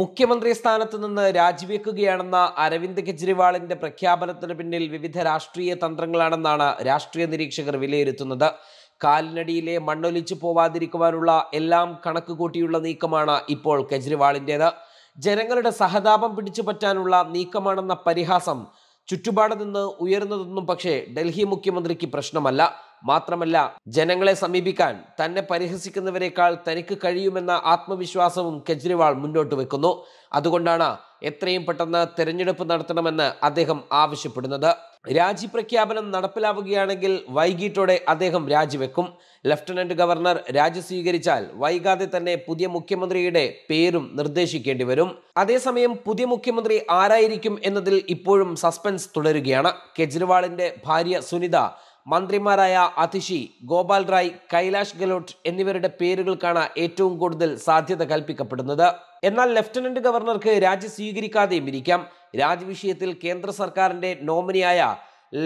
മുഖ്യമന്ത്രി സ്ഥാനത്ത് നിന്ന് രാജിവെക്കുകയാണെന്ന അരവിന്ദ് കെജ്രിവാളിന്റെ പ്രഖ്യാപനത്തിന് പിന്നിൽ വിവിധ രാഷ്ട്രീയ തന്ത്രങ്ങളാണെന്നാണ് രാഷ്ട്രീയ നിരീക്ഷകർ വിലയിരുത്തുന്നത് കാലിനടിയിലെ മണ്ണൊലിച്ചു പോവാതിരിക്കുവാനുള്ള എല്ലാം കണക്ക് കൂട്ടിയുള്ള നീക്കമാണ് ഇപ്പോൾ കെജ്രിവാളിൻ്റേത് ജനങ്ങളുടെ സഹതാപം പിടിച്ചു പറ്റാനുള്ള നീക്കമാണെന്ന പരിഹാസം ചുറ്റുപാട് നിന്ന് ഉയർന്നതൊന്നും പക്ഷേ ഡൽഹി മുഖ്യമന്ത്രിക്ക് പ്രശ്നമല്ല മാത്രമല്ല ജനങ്ങളെ സമീപിക്കാൻ തന്നെ പരിഹസിക്കുന്നവരെക്കാൾ തനിക്ക് കഴിയുമെന്ന ആത്മവിശ്വാസവും കെജ്രിവാൾ മുന്നോട്ട് വെക്കുന്നു അതുകൊണ്ടാണ് എത്രയും പെട്ടെന്ന് തെരഞ്ഞെടുപ്പ് നടത്തണമെന്ന് അദ്ദേഹം ആവശ്യപ്പെടുന്നത് രാജി പ്രഖ്യാപനം നടപ്പിലാവുകയാണെങ്കിൽ വൈകിട്ടോടെ അദ്ദേഹം രാജിവെക്കും ലഫ്റ്റനന്റ് ഗവർണർ രാജി സ്വീകരിച്ചാൽ വൈകാതെ തന്നെ പുതിയ മുഖ്യമന്ത്രിയുടെ പേരും നിർദ്ദേശിക്കേണ്ടി വരും അതേസമയം പുതിയ മുഖ്യമന്ത്രി ആരായിരിക്കും എന്നതിൽ ഇപ്പോഴും സസ്പെൻസ് തുടരുകയാണ് കെജ്രിവാളിന്റെ ഭാര്യ സുനിത മന്ത്രിമാരായ അതിഷി ഗോപാൽ റായ് കൈലാഷ് ഗെലോട്ട് എന്നിവരുടെ പേരുകൾക്കാണ് ഏറ്റവും കൂടുതൽ സാധ്യത കൽപ്പിക്കപ്പെടുന്നത് എന്നാൽ ലഫ്റ്റനന്റ് ഗവർണർക്ക് രാജി സ്വീകരിക്കാതെയും ഇരിക്കാം രാജിവിഷയത്തിൽ കേന്ദ്ര സർക്കാരിന്റെ നോമിനിയായ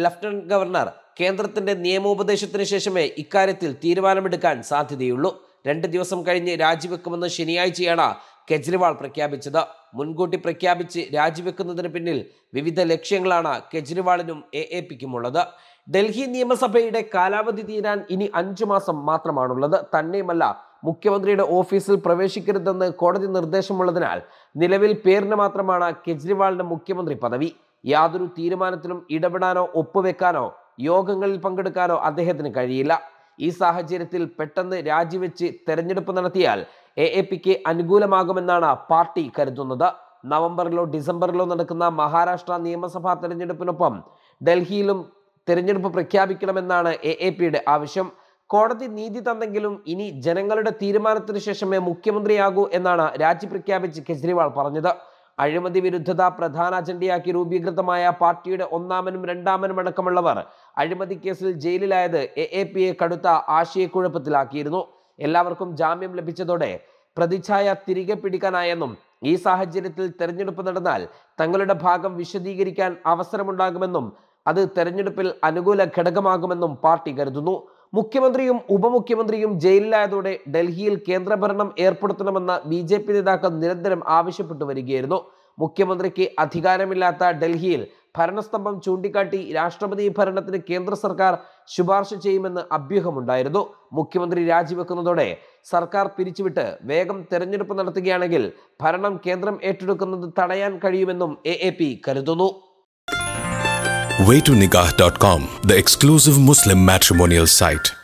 ലഫ്റ്റനന്റ് ഗവർണർ കേന്ദ്രത്തിന്റെ നിയമോപദേശത്തിന് ശേഷമേ ഇക്കാര്യത്തിൽ തീരുമാനമെടുക്കാൻ സാധ്യതയുള്ളൂ രണ്ട് ദിവസം കഴിഞ്ഞ് രാജിവെക്കുമെന്ന് ശനിയാഴ്ചയാണ് കെജ്രിവാൾ പ്രഖ്യാപിച്ചത് മുൻകൂട്ടി പ്രഖ്യാപിച്ച് രാജിവെക്കുന്നതിന് പിന്നിൽ വിവിധ ലക്ഷ്യങ്ങളാണ് കെജ്രിവാളിനും എ എ പിക്കുമുള്ളത് ഡൽഹി നിയമസഭയുടെ കാലാവധി തീരാൻ ഇനി അഞ്ചു മാസം മാത്രമാണുള്ളത് തന്നെയുമല്ല മുഖ്യമന്ത്രിയുടെ ഓഫീസിൽ പ്രവേശിക്കരുതെന്ന് കോടതി നിർദ്ദേശമുള്ളതിനാൽ നിലവിൽ പേരിന് മാത്രമാണ് കെജ്രിവാളിന്റെ മുഖ്യമന്ത്രി പദവി യാതൊരു തീരുമാനത്തിലും ഇടപെടാനോ ഒപ്പുവെക്കാനോ യോഗങ്ങളിൽ പങ്കെടുക്കാനോ അദ്ദേഹത്തിന് കഴിയില്ല ഈ സാഹചര്യത്തിൽ പെട്ടെന്ന് രാജിവെച്ച് തെരഞ്ഞെടുപ്പ് നടത്തിയാൽ എ എ പിക്ക് അനുകൂലമാകുമെന്നാണ് പാർട്ടി കരുതുന്നത് നവംബറിലോ ഡിസംബറിലോ നടക്കുന്ന മഹാരാഷ്ട്ര നിയമസഭാ തെരഞ്ഞെടുപ്പിനൊപ്പം ഡൽഹിയിലും തെരഞ്ഞെടുപ്പ് പ്രഖ്യാപിക്കണമെന്നാണ് എ എ പിയുടെ ആവശ്യം കോടതി നീതി തന്നെങ്കിലും ഇനി ജനങ്ങളുടെ തീരുമാനത്തിന് ശേഷമേ മുഖ്യമന്ത്രിയാകൂ എന്നാണ് രാജി പ്രഖ്യാപിച്ച് കെജ്രിവാൾ പറഞ്ഞത് അഴിമതി വിരുദ്ധത പ്രധാന അജണ്ടയാക്കി രൂപീകൃതമായ പാർട്ടിയുടെ ഒന്നാമനും രണ്ടാമനും അടക്കമുള്ളവർ അഴിമതി കേസിൽ ജയിലിലായത് എ എ പിയെ കടുത്ത ആശയക്കുഴപ്പത്തിലാക്കിയിരുന്നു എല്ലാവർക്കും ജാമ്യം ലഭിച്ചതോടെ പ്രതിച്ഛായ തിരികെ പിടിക്കാനായെന്നും ഈ സാഹചര്യത്തിൽ തെരഞ്ഞെടുപ്പ് നടന്നാൽ തങ്ങളുടെ ഭാഗം വിശദീകരിക്കാൻ അവസരമുണ്ടാകുമെന്നും അത് തെരഞ്ഞെടുപ്പിൽ അനുകൂല ഘടകമാകുമെന്നും പാർട്ടി കരുതുന്നു മുഖ്യമന്ത്രിയും ഉപമുഖ്യമന്ത്രിയും ജയിലിലായതോടെ ഡൽഹിയിൽ കേന്ദ്രഭരണം ഏർപ്പെടുത്തണമെന്ന് ബി ജെ പി നേതാക്കൾ നിരന്തരം ആവശ്യപ്പെട്ടു വരികയായിരുന്നു മുഖ്യമന്ത്രിക്ക് അധികാരമില്ലാത്ത ഡൽഹിയിൽ ഭരണസ്തംഭം ചൂണ്ടിക്കാട്ടി രാഷ്ട്രപതി ഭരണത്തിന് കേന്ദ്ര സർക്കാർ ശുപാർശ ചെയ്യുമെന്ന് അഭ്യൂഹമുണ്ടായിരുന്നു മുഖ്യമന്ത്രി രാജിവെക്കുന്നതോടെ സർക്കാർ പിരിച്ചുവിട്ട് വേഗം തെരഞ്ഞെടുപ്പ് നടത്തുകയാണെങ്കിൽ ഭരണം കേന്ദ്രം ഏറ്റെടുക്കുന്നത് തടയാൻ കഴിയുമെന്നും എ കരുതുന്നു WaytoNikah.com, the exclusive Muslim matrimonial site.